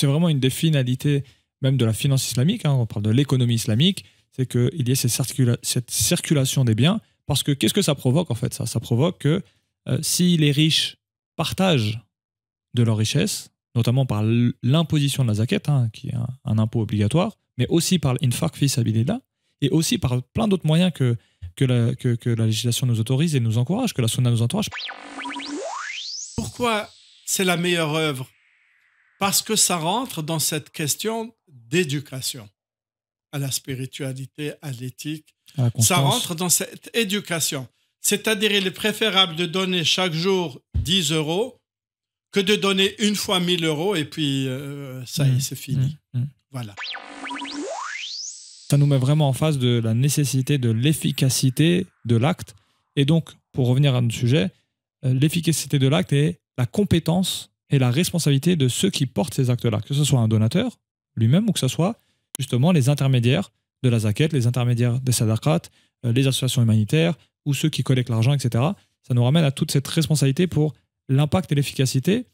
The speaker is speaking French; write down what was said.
c'est vraiment une des finalités même de la finance islamique, hein, on parle de l'économie islamique, c'est qu'il y ait cette circulation des biens, parce que qu'est-ce que ça provoque en fait ça Ça provoque que euh, si les riches partagent de leur richesse, notamment par l'imposition de la zakat, hein, qui est un, impôt obligatoire, mais aussi par l'infarc fisabilillah, et aussi par plein d'autres moyens que, que, la, que, la législation nous autorise et nous encourage, que la sunna nous encourage. Pourquoi c'est la meilleure œuvre parce que ça rentre dans cette question d'éducation à la spiritualité, à l'éthique. Ça rentre dans cette éducation. C'est-à-dire, il est préférable de donner chaque jour 10 euros que de donner une fois 1000 euros et puis euh, ça y est, mmh. c'est fini. Mmh. Mmh. Voilà. Ça nous met vraiment en face de la nécessité de l'efficacité de l'acte. Et donc, pour revenir à notre sujet, euh, l'efficacité de l'acte est la compétence et la responsabilité de ceux qui portent ces actes-là, que ce soit un donateur lui-même ou que ce soit justement les intermédiaires de la zaquette, les intermédiaires des sadaqat, euh, les associations humanitaires ou ceux qui collectent l'argent, etc. Ça nous ramène à toute cette responsabilité pour l'impact et l'efficacité